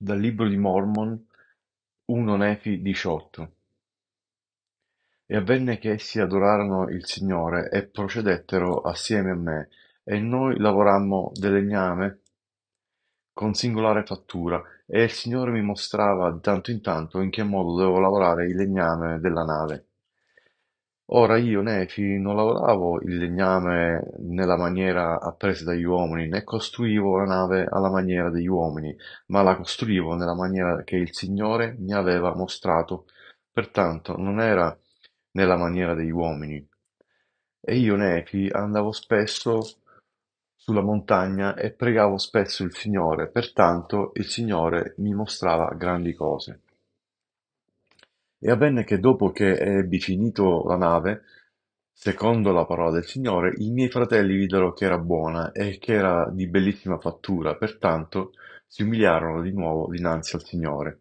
dal Libro di Mormon 1 Nefi 18. E avvenne che essi adorarono il Signore e procedettero assieme a me, e noi lavorammo del legname con singolare fattura, e il Signore mi mostrava di tanto in tanto in che modo dovevo lavorare il legname della nave. Ora io Nefi non lavoravo il legname nella maniera appresa dagli uomini, né costruivo la nave alla maniera degli uomini, ma la costruivo nella maniera che il Signore mi aveva mostrato. Pertanto non era nella maniera degli uomini. E io Nefi andavo spesso sulla montagna e pregavo spesso il Signore, pertanto il Signore mi mostrava grandi cose. E avvenne che dopo che ebbi finito la nave, secondo la parola del Signore, i miei fratelli videro che era buona e che era di bellissima fattura, pertanto si umiliarono di nuovo dinanzi al Signore.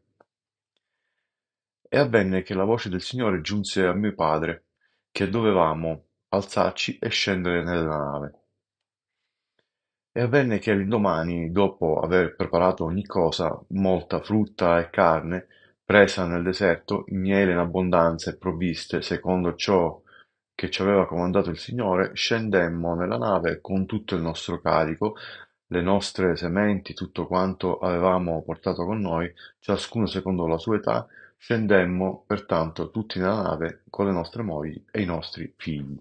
E avvenne che la voce del Signore giunse a mio padre, che dovevamo alzarci e scendere nella nave. E avvenne che l'indomani, dopo aver preparato ogni cosa, molta frutta e carne, presa nel deserto, miele in abbondanza e provviste, secondo ciò che ci aveva comandato il Signore, scendemmo nella nave con tutto il nostro carico, le nostre sementi, tutto quanto avevamo portato con noi, ciascuno secondo la sua età, scendemmo pertanto tutti nella nave con le nostre mogli e i nostri figli.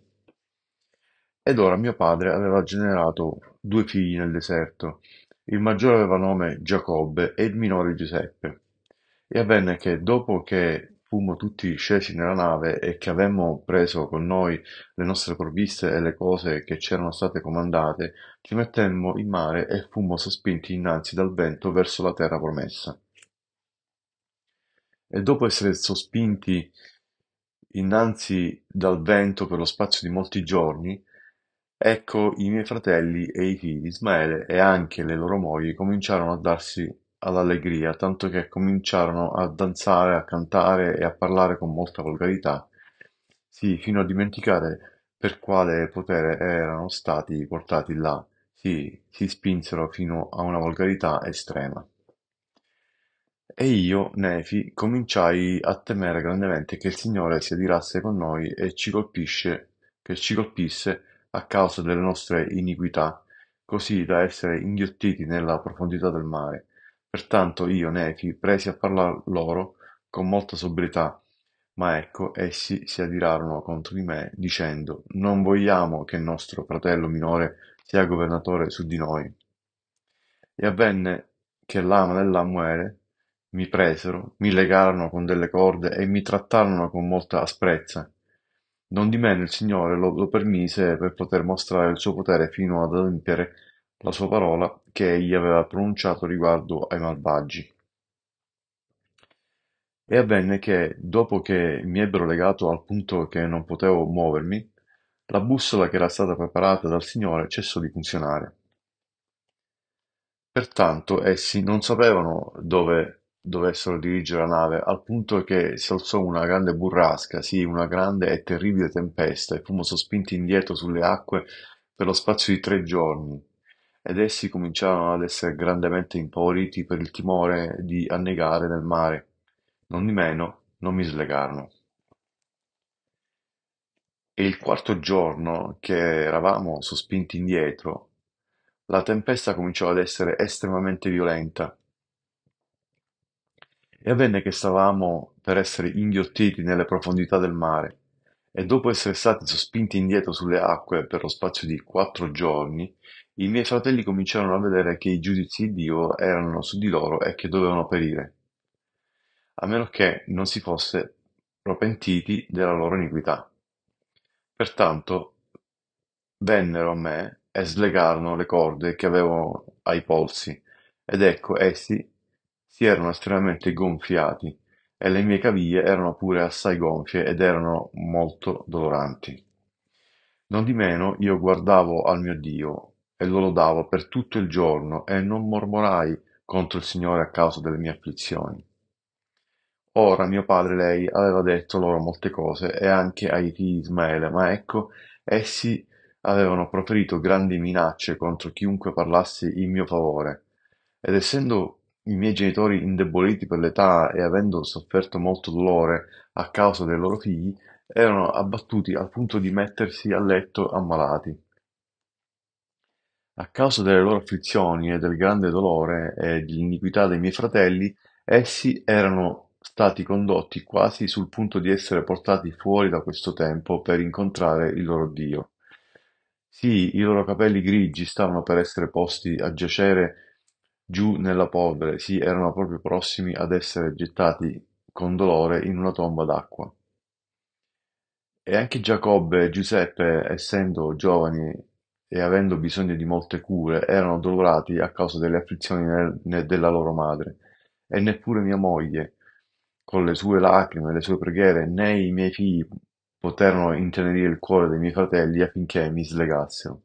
Ed ora mio padre aveva generato due figli nel deserto. Il maggiore aveva nome Giacobbe e il minore Giuseppe. E avvenne che, dopo che fummo tutti scesi nella nave e che avemmo preso con noi le nostre provviste e le cose che c'erano state comandate, ci mettemmo in mare e fummo sospinti innanzi dal vento verso la terra promessa. E dopo essere sospinti innanzi dal vento per lo spazio di molti giorni, ecco i miei fratelli e i figli di Ismaele e anche le loro mogli cominciarono a darsi all'allegria, tanto che cominciarono a danzare, a cantare e a parlare con molta volgarità, sì, fino a dimenticare per quale potere erano stati portati là, sì, si spinsero fino a una volgarità estrema. E io, Nefi, cominciai a temere grandemente che il Signore si adirasse con noi e ci colpisce, che ci colpisse a causa delle nostre iniquità, così da essere inghiottiti nella profondità del mare, Pertanto io, Nefi, presi a parlare loro con molta sobrietà, ma ecco essi si adirarono contro di me, dicendo: Non vogliamo che nostro fratello minore sia governatore su di noi. E avvenne che l'ama dell'Amuele mi presero, mi legarono con delle corde e mi trattarono con molta asprezza. Non di meno il Signore lo, lo permise per poter mostrare il suo potere fino ad adempiere la sua parola che egli aveva pronunciato riguardo ai malvagi. E avvenne che, dopo che mi ebbero legato al punto che non potevo muovermi, la bussola che era stata preparata dal Signore cessò di funzionare. Pertanto essi non sapevano dove dovessero dirigere la nave, al punto che si alzò una grande burrasca, sì, una grande e terribile tempesta, e fummo sospinti indietro sulle acque per lo spazio di tre giorni, ed essi cominciarono ad essere grandemente impauriti per il timore di annegare nel mare. Nondimeno non mi slegarono. E il quarto giorno che eravamo sospinti indietro, la tempesta cominciò ad essere estremamente violenta. E avvenne che stavamo per essere inghiottiti nelle profondità del mare, e dopo essere stati sospinti indietro sulle acque per lo spazio di quattro giorni, i miei fratelli cominciarono a vedere che i giudizi di Dio erano su di loro e che dovevano perire, a meno che non si fosse repentiti della loro iniquità. Pertanto vennero a me e slegarono le corde che avevano ai polsi, ed ecco essi si erano estremamente gonfiati, e le mie caviglie erano pure assai gonfie ed erano molto doloranti. Non di meno io guardavo al mio Dio, e lo lodavo per tutto il giorno e non mormorai contro il Signore a causa delle mie afflizioni. Ora mio padre lei aveva detto loro molte cose e anche ai figli di Ismaele, ma ecco, essi avevano proferito grandi minacce contro chiunque parlasse in mio favore. Ed essendo i miei genitori indeboliti per l'età e avendo sofferto molto dolore a causa dei loro figli, erano abbattuti al punto di mettersi a letto ammalati. A causa delle loro afflizioni e del grande dolore e dell'iniquità dei miei fratelli, essi erano stati condotti quasi sul punto di essere portati fuori da questo tempo per incontrare il loro Dio. Sì, i loro capelli grigi stavano per essere posti a giacere giù nella polvere, sì, erano proprio prossimi ad essere gettati con dolore in una tomba d'acqua. E anche Giacobbe e Giuseppe, essendo giovani e avendo bisogno di molte cure erano dolorati a causa delle afflizioni della loro madre. E neppure mia moglie, con le sue lacrime e le sue preghiere, né i miei figli poterono intenerire il cuore dei miei fratelli affinché mi slegassero.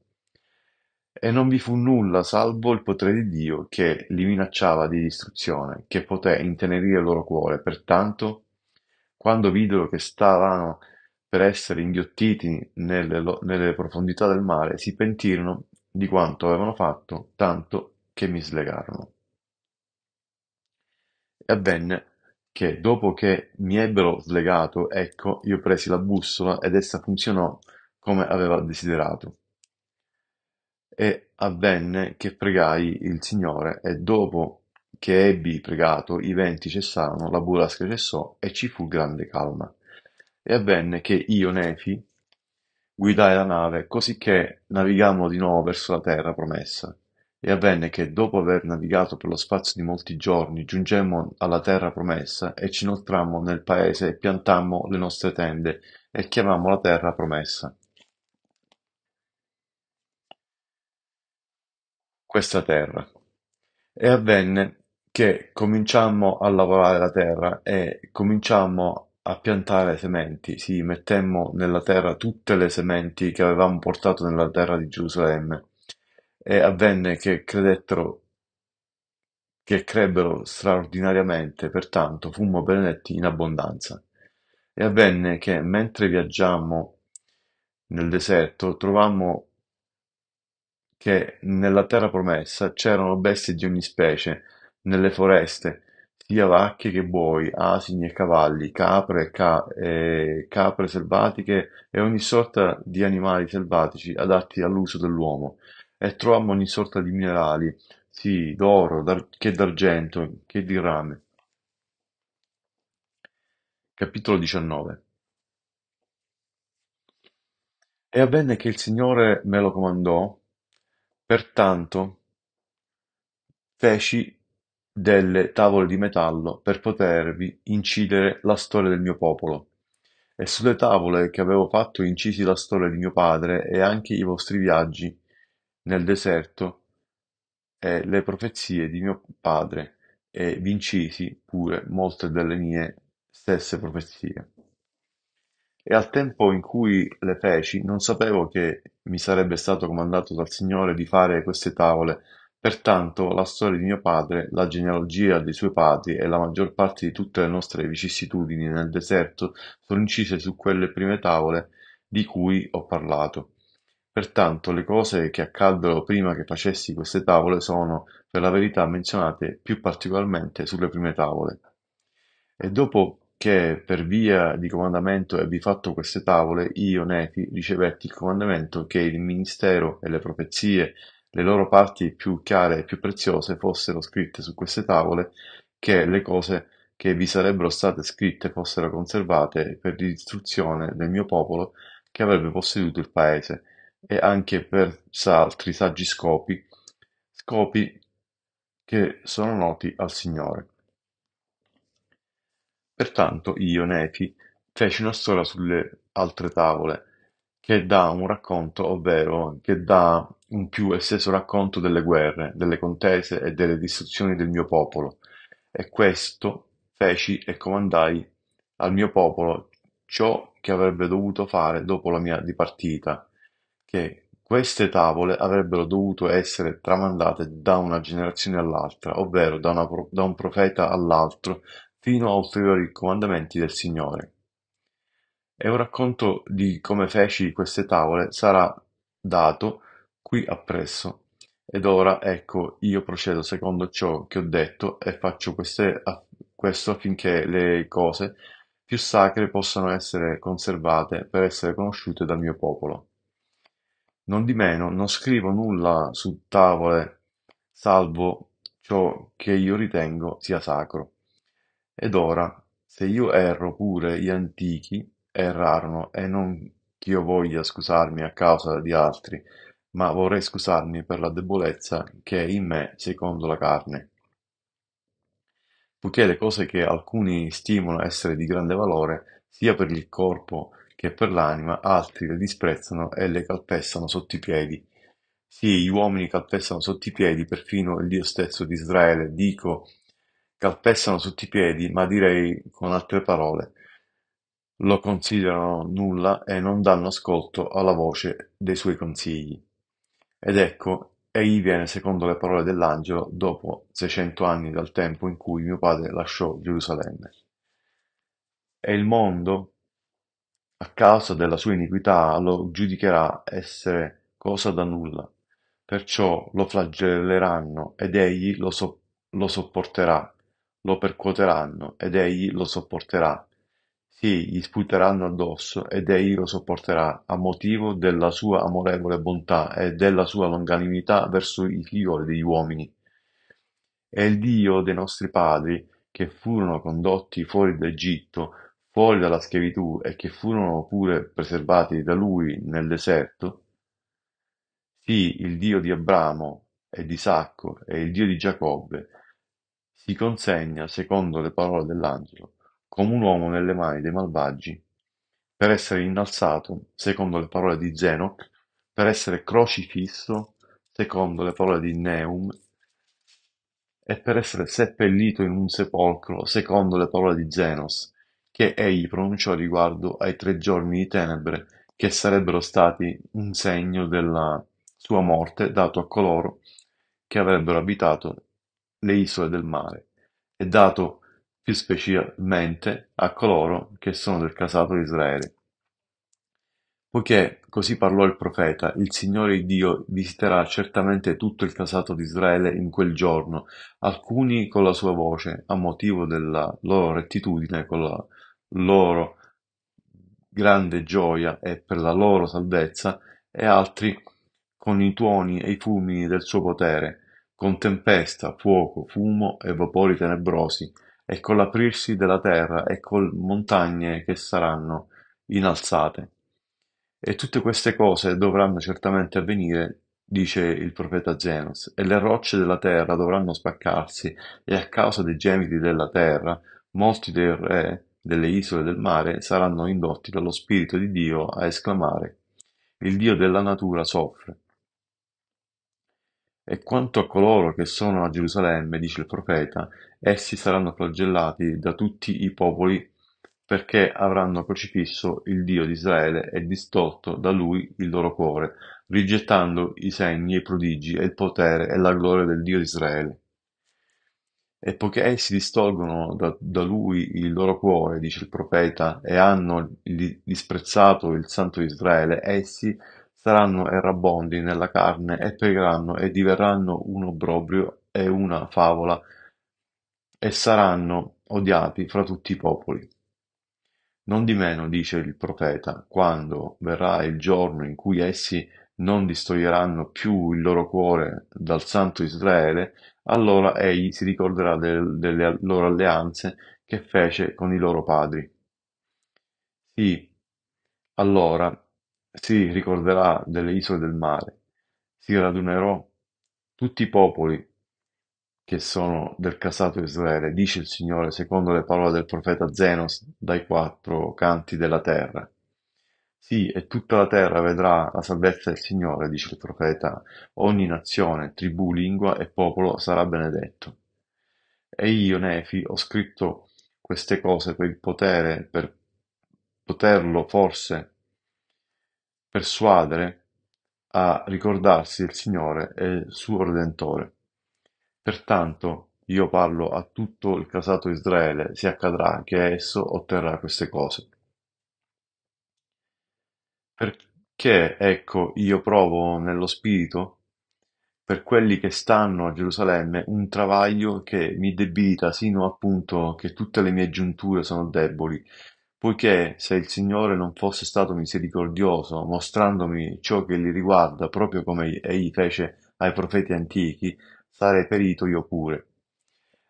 E non vi fu nulla salvo il potere di Dio che li minacciava di distruzione, che poté intenerire il loro cuore. Pertanto, quando videro che stavano per essere inghiottiti nelle, nelle profondità del mare, si pentirono di quanto avevano fatto, tanto che mi slegarono. E avvenne che dopo che mi ebbero slegato, ecco, io presi la bussola ed essa funzionò come aveva desiderato. E avvenne che pregai il Signore e dopo che ebbi pregato i venti cessarono, la burrasca cessò e ci fu grande calma. E avvenne che io, Nefi, guidai la nave, cosicché navigammo di nuovo verso la terra promessa. E avvenne che, dopo aver navigato per lo spazio di molti giorni, giungemmo alla terra promessa e ci inoltrammo nel paese e piantammo le nostre tende e chiamammo la terra promessa. Questa terra. E avvenne che cominciammo a lavorare la terra e cominciammo a piantare sementi, sì, mettemmo nella terra tutte le sementi che avevamo portato nella terra di Gerusalemme. E avvenne che credettero, che crebbero straordinariamente, pertanto fummo benedetti in abbondanza. E avvenne che, mentre viaggiammo nel deserto, trovammo che nella terra promessa c'erano bestie di ogni specie, nelle foreste, sia vacche che buoi, asini e cavalli, capre, ca- e eh, capre selvatiche e ogni sorta di animali selvatici adatti all'uso dell'uomo. E trovammo ogni sorta di minerali, sì, d'oro, d'ar- che d'argento, che di rame. Capitolo 19 E avvenne che il Signore me lo comandò, pertanto feci delle "Tavole di metallo" per potervi incidere la storia del mio popolo. E sulle tavole che avevo fatto incisi la storia di mio padre e anche i vostri viaggi nel deserto e le profezie di mio padre, e v'incisi pure molte delle mie stesse profezie. E al tempo in cui le feci non sapevo che mi sarebbe stato comandato dal Signore di fare queste tavole Pertanto la storia di mio padre, la genealogia dei suoi padri e la maggior parte di tutte le nostre vicissitudini nel deserto sono incise su quelle prime tavole di cui ho parlato. Pertanto le cose che accaddero prima che facessi queste tavole sono, per la verità, menzionate più particolarmente sulle prime tavole. E dopo che per via di comandamento ebbi fatto queste tavole, io, Nefi, ricevetti il comandamento che il ministero e le profezie le loro parti più care e più preziose fossero scritte su queste tavole, che le cose che vi sarebbero state scritte fossero conservate per l'istruzione del mio popolo che avrebbe posseduto il paese, e anche per altri saggi scopi, scopi che sono noti al Signore. Pertanto io, Nefi, feci una storia sulle altre tavole, che dà un racconto, ovvero che dà un più esteso racconto delle guerre, delle contese e delle distruzioni del mio popolo. E questo feci e comandai al mio popolo ciò che avrebbe dovuto fare dopo la mia dipartita, che queste tavole avrebbero dovuto essere tramandate da una generazione all'altra, ovvero da, una, da un profeta all'altro, fino a ulteriori comandamenti del Signore. E un racconto di come feci queste tavole sarà dato qui appresso. Ed ora, ecco, io procedo secondo ciò che ho detto e faccio queste, questo affinché le cose più sacre possano essere conservate per essere conosciute dal mio popolo. Non di meno, non scrivo nulla su tavole, salvo ciò che io ritengo sia sacro. Ed ora, se io erro pure gli antichi, errarono e non che io voglia scusarmi a causa di altri, ma vorrei scusarmi per la debolezza che è in me secondo la carne, poiché le cose che alcuni stimano essere di grande valore, sia per il corpo che per l'anima, altri le disprezzano e le calpestano sotto i piedi. Sì, gli uomini calpestano sotto i piedi perfino il Dio stesso di Israele. Dico, calpestano sotto i piedi, ma direi con altre parole, lo considerano nulla e non danno ascolto alla voce dei suoi consigli. Ed ecco, egli viene secondo le parole dell'angelo dopo 600 anni dal tempo in cui mio padre lasciò Gerusalemme. E il mondo, a causa della sua iniquità, lo giudicherà essere cosa da nulla. Perciò lo flagelleranno ed egli lo, so- lo sopporterà, lo percuoteranno ed egli lo sopporterà sì, gli sputeranno addosso, ed egli lo sopporterà, a motivo della sua amorevole bontà e della sua longanimità verso i figlioli degli uomini. E il Dio dei nostri padri, che furono condotti fuori d'Egitto, fuori dalla schiavitù e che furono pure preservati da lui nel deserto, sì, il Dio di Abramo e di Isacco e il Dio di Giacobbe, si consegna secondo le parole dell'angelo come un uomo nelle mani dei malvagi, per essere innalzato, secondo le parole di Zenoc, per essere crocifisso, secondo le parole di Neum, e per essere seppellito in un sepolcro, secondo le parole di Zenos, che egli pronunciò riguardo ai tre giorni di tenebre che sarebbero stati un segno della sua morte dato a coloro che avrebbero abitato le isole del mare, e dato più specialmente a coloro che sono del casato di Israele. Poiché così parlò il profeta, il Signore Dio visiterà certamente tutto il casato di Israele in quel giorno, alcuni con la sua voce, a motivo della loro rettitudine, con la loro grande gioia e per la loro salvezza, e altri con i tuoni e i fulmini del suo potere, con tempesta, fuoco, fumo e vapori tenebrosi, e con l'aprirsi della terra e col montagne che saranno innalzate. E tutte queste cose dovranno certamente avvenire, dice il profeta Zenos, e le rocce della terra dovranno spaccarsi, e a causa dei gemiti della terra, molti dei re delle isole del mare saranno indotti dallo Spirito di Dio a esclamare, il Dio della natura soffre, e quanto a coloro che sono a Gerusalemme, dice il profeta, essi saranno flagellati da tutti i popoli, perché avranno crocifisso il Dio di Israele e distorto da lui il loro cuore, rigettando i segni, e i prodigi e il potere e la gloria del Dio di Israele. E poiché essi distolgono da, da, lui il loro cuore, dice il profeta, e hanno disprezzato il Santo di Israele, essi saranno errabondi nella carne e pregheranno e diverranno un obbrobrio e una favola e saranno odiati fra tutti i popoli. Non di meno, dice il profeta, quando verrà il giorno in cui essi non distoglieranno più il loro cuore dal santo Israele, allora egli si ricorderà del, delle loro alleanze che fece con i loro padri. Sì, allora si ricorderà delle isole del mare, si radunerò tutti i popoli che sono del casato Israele, dice il Signore, secondo le parole del profeta Zenos dai quattro canti della terra. Sì, e tutta la terra vedrà la salvezza del Signore, dice il profeta. Ogni nazione, tribù, lingua e popolo sarà benedetto. E io, Nefi, ho scritto queste cose per il potere, per poterlo forse persuadere a ricordarsi del Signore e il suo Redentore. Pertanto io parlo a tutto il casato Israele, se accadrà che esso otterrà queste cose. Perché, ecco, io provo nello spirito per quelli che stanno a Gerusalemme un travaglio che mi debita sino al punto che tutte le mie giunture sono deboli poiché se il Signore non fosse stato misericordioso, mostrandomi ciò che li riguarda, proprio come egli fece ai profeti antichi, sarei perito io pure.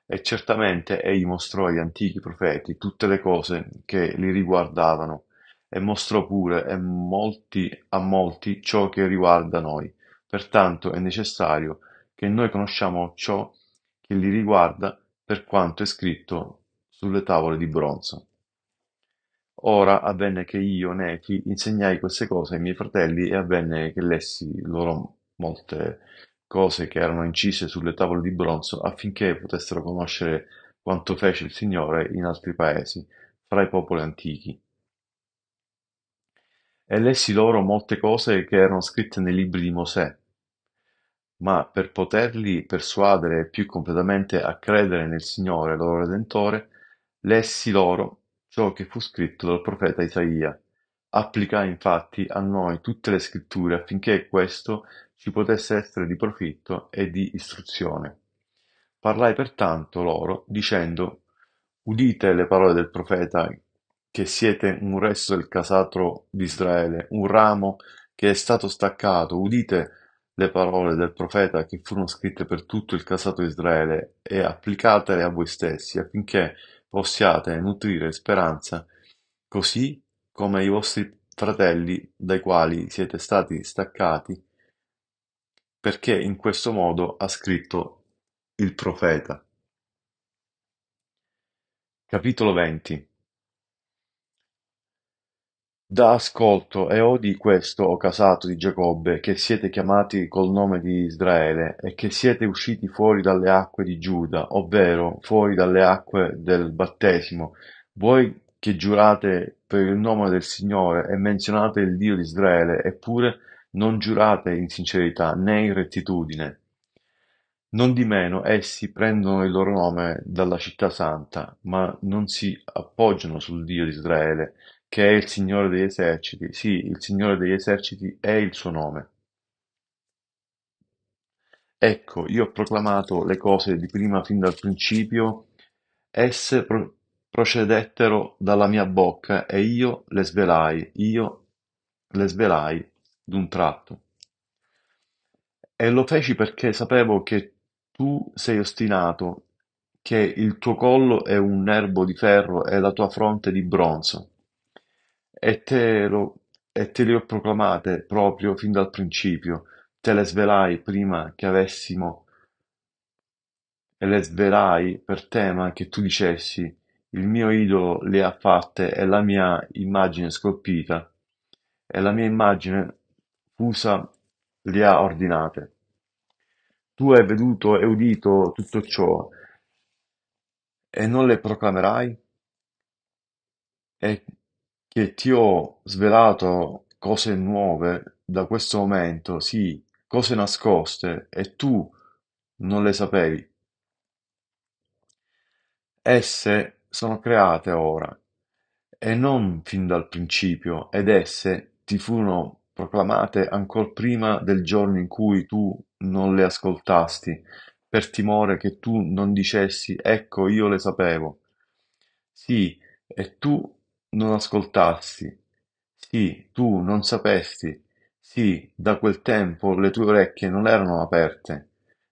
E certamente egli mostrò agli antichi profeti tutte le cose che li riguardavano, e mostrò pure e molti, a molti ciò che riguarda noi. Pertanto è necessario che noi conosciamo ciò che li riguarda per quanto è scritto sulle tavole di bronzo. Ora avvenne che io, Nechi, insegnai queste cose ai miei fratelli e avvenne che lessi loro molte cose che erano incise sulle tavole di bronzo affinché potessero conoscere quanto fece il Signore in altri paesi, fra i popoli antichi. E lessi loro molte cose che erano scritte nei libri di Mosè, ma per poterli persuadere più completamente a credere nel Signore loro Redentore, lessi loro ciò che fu scritto dal profeta Isaia: Applicai infatti a noi tutte le scritture, affinché questo ci potesse essere di profitto e di istruzione. Parlai pertanto loro, dicendo: Udite le parole del profeta, che siete un resto del casatro di Israele, un ramo che è stato staccato. Udite le parole del profeta che furono scritte per tutto il casato Israele e applicatele a voi stessi, affinché possiate nutrire speranza, così come i vostri fratelli dai quali siete stati staccati, perché in questo modo ha scritto il profeta. Capitolo 20 da ascolto e odi questo o casato di Giacobbe, che siete chiamati col nome di Israele, e che siete usciti fuori dalle acque di Giuda, ovvero fuori dalle acque del battesimo, voi che giurate per il nome del Signore e menzionate il Dio di Israele, eppure non giurate in sincerità né in rettitudine. Non di meno essi prendono il loro nome dalla città santa, ma non si appoggiano sul Dio di Israele, che è il Signore degli eserciti. Sì, il Signore degli eserciti è il suo nome. Ecco, io ho proclamato le cose di prima fin dal principio, esse pro- procedettero dalla mia bocca e io le svelai, io le svelai d'un tratto. E lo feci perché sapevo che tu sei ostinato, che il tuo collo è un nervo di ferro e la tua fronte di bronzo e te le ho proclamate proprio fin dal principio, te le svelai prima che avessimo e le svelai per tema che tu dicessi: Il mio idolo le ha fatte e la mia immagine scolpita, e la mia immagine fusa le ha ordinate. Tu hai veduto e udito tutto ciò, e non le proclamerai? E che ti ho svelato cose nuove da questo momento, sì, cose nascoste, e tu non le sapevi. Esse sono create ora, e non fin dal principio, ed esse ti furono proclamate ancor prima del giorno in cui tu non le ascoltasti, per timore che tu non dicessi, ecco io le sapevo. Sì, e tu non ascoltarsi; sì, tu non sapesti, sì, da quel tempo le tue orecchie non erano aperte,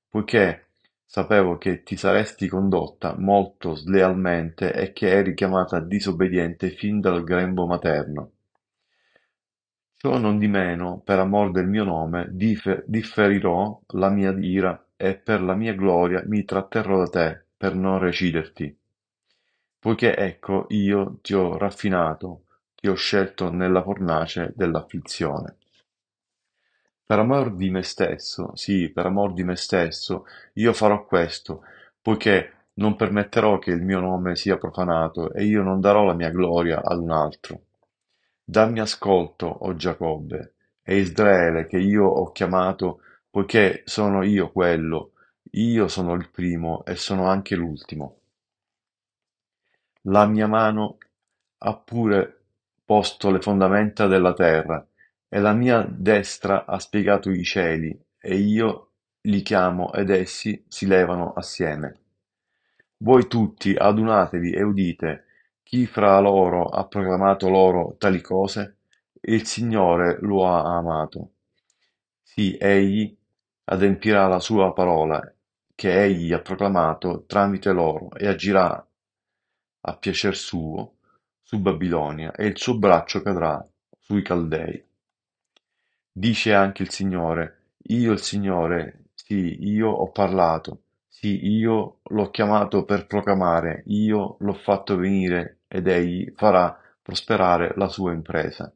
poiché sapevo che ti saresti condotta molto slealmente e che eri chiamata disobbediente fin dal grembo materno. Ciò non di meno, per amor del mio nome, differirò la mia ira, e per la mia gloria mi tratterrò da te, per non reciderti. Poiché ecco io ti ho raffinato, ti ho scelto nella fornace dell'afflizione. Per amor di me stesso, sì, per amor di me stesso, io farò questo, poiché non permetterò che il mio nome sia profanato e io non darò la mia gloria ad un altro. Dammi ascolto, o Giacobbe, e Israele che io ho chiamato, poiché sono io quello, io sono il primo e sono anche l'ultimo. La mia mano ha pure posto le fondamenta della terra, e la mia destra ha spiegato i cieli, e io li chiamo ed essi si levano assieme. Voi tutti adunatevi e udite, chi fra loro ha proclamato loro tali cose? Il Signore lo ha amato. Sì, egli adempirà la sua parola che egli ha proclamato tramite loro e agirà a piacer suo, su Babilonia, e il suo braccio cadrà sui Caldei. Dice anche il Signore, io il Signore, sì, io ho parlato, sì, io l'ho chiamato per proclamare, io l'ho fatto venire ed egli farà prosperare la sua impresa.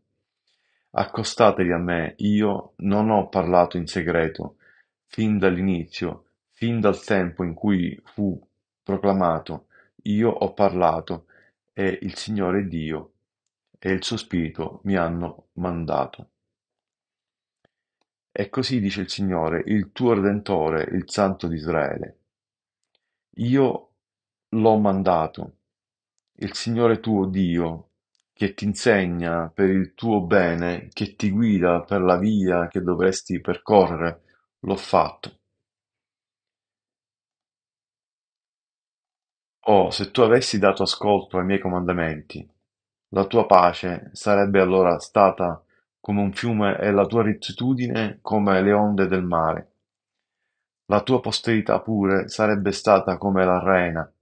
Accostatevi a me, io non ho parlato in segreto, fin dall'inizio, fin dal tempo in cui fu proclamato, io ho parlato, e il Signore Dio e il suo Spirito mi hanno mandato. E così dice il Signore, il tuo Redentore, il Santo di Israele. Io l'ho mandato, il Signore tuo Dio, che ti insegna per il tuo bene, che ti guida per la via che dovresti percorrere, l'ho fatto. Oh, se tu avessi dato ascolto ai miei comandamenti, la tua pace sarebbe allora stata come un fiume e la tua rettitudine come le onde del mare. La tua posterità pure sarebbe stata come la rena,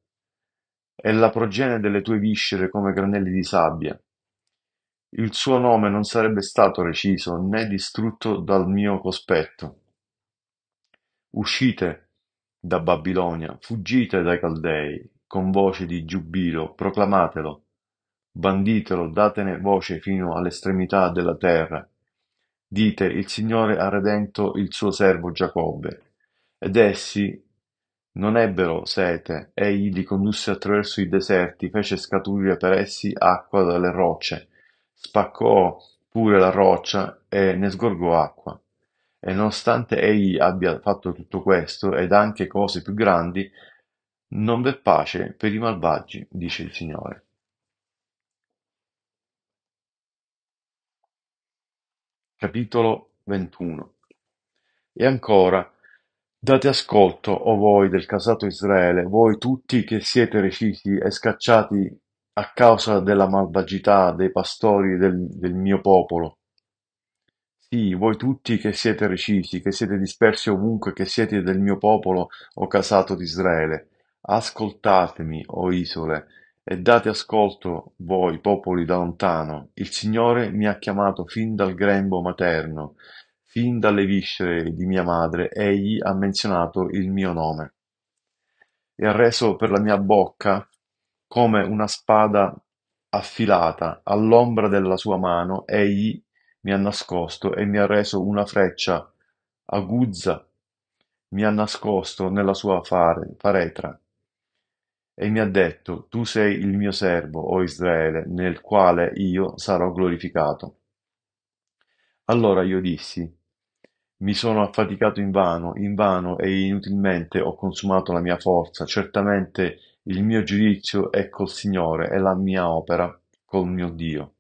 e la progenie delle tue viscere come granelli di sabbia. Il suo nome non sarebbe stato reciso né distrutto dal mio cospetto. Uscite da Babilonia, fuggite dai Caldei, con voce di giubilo, proclamatelo, banditelo, datene voce fino all'estremità della terra. Dite, il Signore ha redento il suo servo Giacobbe. Ed essi non ebbero sete, egli li condusse attraverso i deserti, fece scaturire per essi acqua dalle rocce, spaccò pure la roccia e ne sgorgò acqua. E nonostante egli abbia fatto tutto questo ed anche cose più grandi, non v'è pace per i malvagi, dice il Signore. Capitolo 21 E ancora, date ascolto, o voi del casato Israele, voi tutti che siete recisi e scacciati a causa della malvagità dei pastori del, del mio popolo. Sì, voi tutti che siete recisi, che siete dispersi ovunque, che siete del mio popolo, o casato d'Israele Ascoltatemi, o isole, e date ascolto, voi popoli da lontano: il Signore mi ha chiamato fin dal grembo materno, fin dalle viscere di mia madre egli ha menzionato il mio nome, e ha reso per la mia bocca come una spada affilata, all'ombra della sua mano egli mi ha nascosto e mi ha reso una freccia aguzza mi ha nascosto nella sua fare, faretra. E mi ha detto, Tu sei il mio servo, o Israele, nel quale io sarò glorificato. Allora io dissi, mi sono affaticato in vano, in vano e inutilmente ho consumato la mia forza, certamente il mio giudizio è col Signore e la mia opera col mio Dio.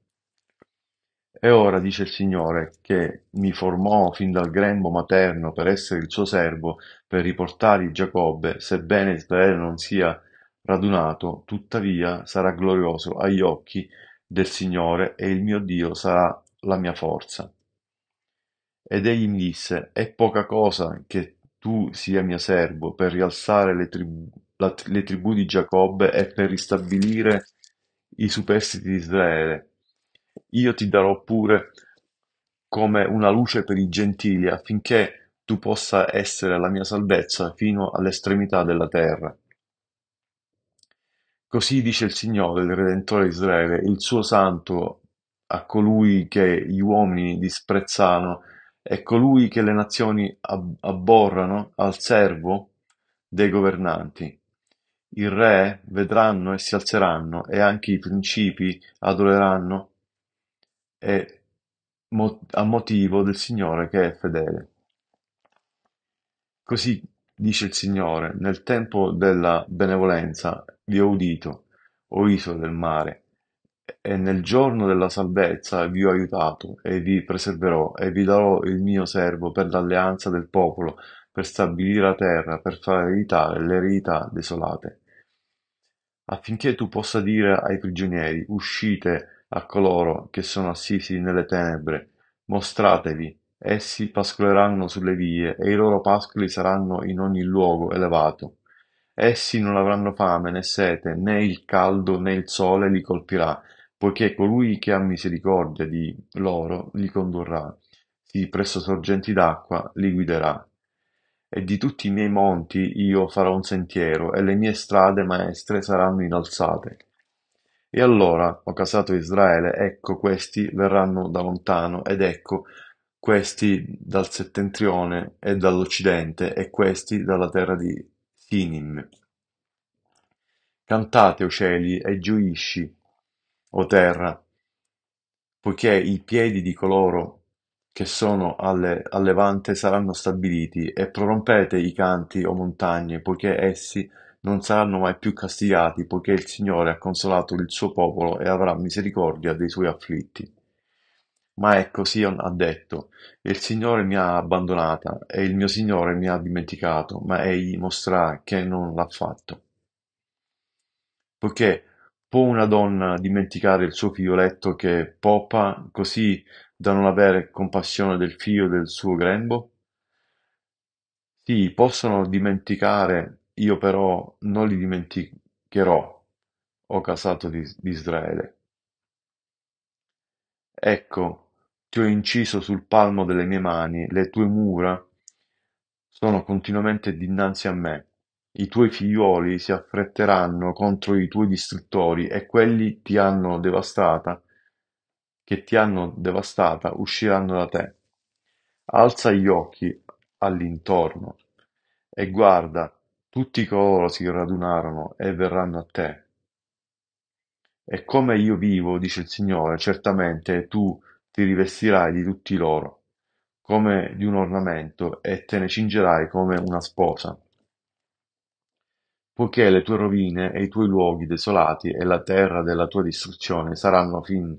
E ora dice il Signore che mi formò fin dal grembo materno per essere il suo servo, per riportare Giacobbe, sebbene Israele non sia radunato, tuttavia, sarà glorioso agli occhi del Signore e il mio Dio sarà la mia forza. Ed egli mi disse, è poca cosa che tu sia mio servo per rialzare le tribù, la, le tribù di Giacobbe e per ristabilire i superstiti di Israele. Io ti darò pure come una luce per i gentili affinché tu possa essere la mia salvezza fino all'estremità della terra. Così dice il Signore, il Redentore di Israele, il suo santo, a colui che gli uomini disprezzano e colui che le nazioni ab- abborrano, al servo dei governanti. Il re vedranno e si alzeranno, e anche i principi adoreranno, e mo- a motivo del Signore che è fedele. Così dice il Signore, nel tempo della benevolenza vi ho udito, o isole del mare, e nel giorno della salvezza vi ho aiutato, e vi preserverò, e vi darò il mio servo per l'alleanza del popolo, per stabilire la terra, per far ereditare le eredità desolate, affinché tu possa dire ai prigionieri, uscite a coloro che sono assisi nelle tenebre, mostratevi, essi pascoleranno sulle vie, e i loro pascoli saranno in ogni luogo elevato. Essi eh non avranno fame né sete, né il caldo né il sole li colpirà, poiché colui che ha misericordia di loro li condurrà, sì, presso sorgenti d'acqua li guiderà. E di tutti i miei monti io farò un sentiero, e le mie strade maestre saranno innalzate. E allora, ho casato Israele, ecco questi verranno da lontano, ed ecco questi dal settentrione e dall'occidente, e questi dalla terra di Tinim. Cantate, o cieli, e gioisci, o terra, poiché i piedi di coloro che sono alle, a levante saranno stabiliti, e prorompete i canti, o montagne, poiché essi non saranno mai più castigati, poiché il Signore ha consolato il suo popolo e avrà misericordia dei suoi afflitti. Ma ecco Sion ha detto: Il Signore mi ha abbandonata, e il mio Signore mi ha dimenticato, ma egli mostrerà che non l'ha fatto. Poiché può una donna dimenticare il suo figlioletto che poppa, così da non avere compassione del figlio del suo grembo? Sì, possono dimenticare, io però non li dimenticherò, o casato di, di Israele. Ecco, ti ho inciso sul palmo delle mie mani, le tue mura sono continuamente dinanzi a me. I tuoi figliuoli si affretteranno contro i tuoi distruttori e quelli ti hanno devastata, che ti hanno devastata, usciranno da te. Alza gli occhi all'intorno e guarda tutti coloro si radunarono e verranno a te. E come io vivo, dice il Signore, certamente tu ti rivestirai di tutti loro, come di un ornamento, e te ne cingerai come una sposa. Poiché le tue rovine e i tuoi luoghi desolati e la terra della tua distruzione saranno fin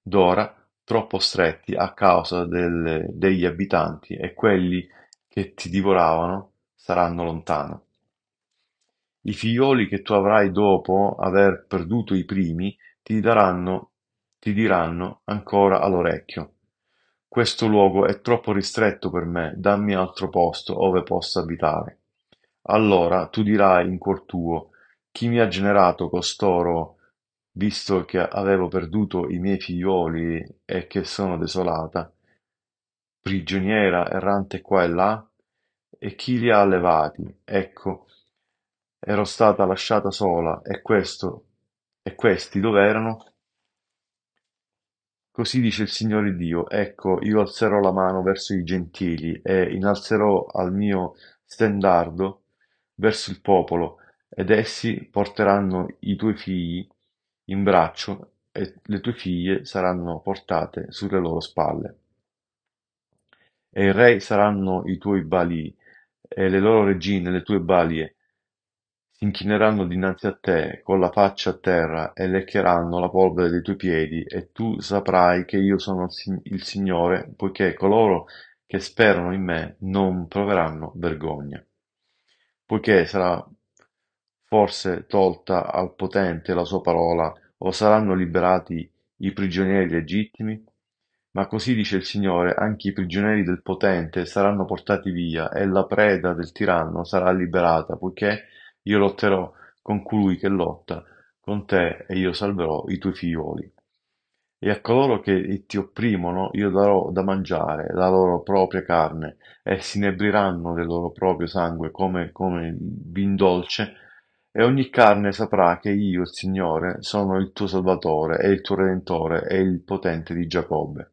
d'ora troppo stretti a causa del, degli abitanti, e quelli che ti divoravano saranno lontano. I figlioli che tu avrai dopo aver perduto i primi ti, daranno, ti diranno ancora all'orecchio: Questo luogo è troppo ristretto per me, dammi altro posto ove possa abitare. Allora tu dirai in cuor tuo: Chi mi ha generato costoro? visto che avevo perduto i miei figlioli e che sono desolata, prigioniera errante qua e là, e chi li ha allevati? Ecco, Ero stata lasciata sola e questo, e questi dov'erano? Così dice il Signore Dio, ecco io alzerò la mano verso i gentili e innalzerò al mio stendardo verso il popolo, ed essi porteranno i tuoi figli in braccio e le tue figlie saranno portate sulle loro spalle. E i re saranno i tuoi balì, e le loro regine le tue balie, inchineranno dinanzi a te, con la faccia a terra, e leccheranno la polvere dei tuoi piedi, e tu saprai che io sono il Signore, poiché coloro che sperano in me non proveranno vergogna. Poiché sarà forse tolta al potente la sua parola, o saranno liberati i prigionieri legittimi? Ma così dice il Signore, anche i prigionieri del potente saranno portati via, e la preda del tiranno sarà liberata, poiché io lotterò con colui che lotta con te e io salverò i tuoi figlioli. E a coloro che ti opprimono io darò da mangiare la loro propria carne e si inebriranno del loro proprio sangue come, come vin dolce e ogni carne saprà che io, il Signore, sono il tuo Salvatore e il tuo Redentore e il potente di Giacobbe.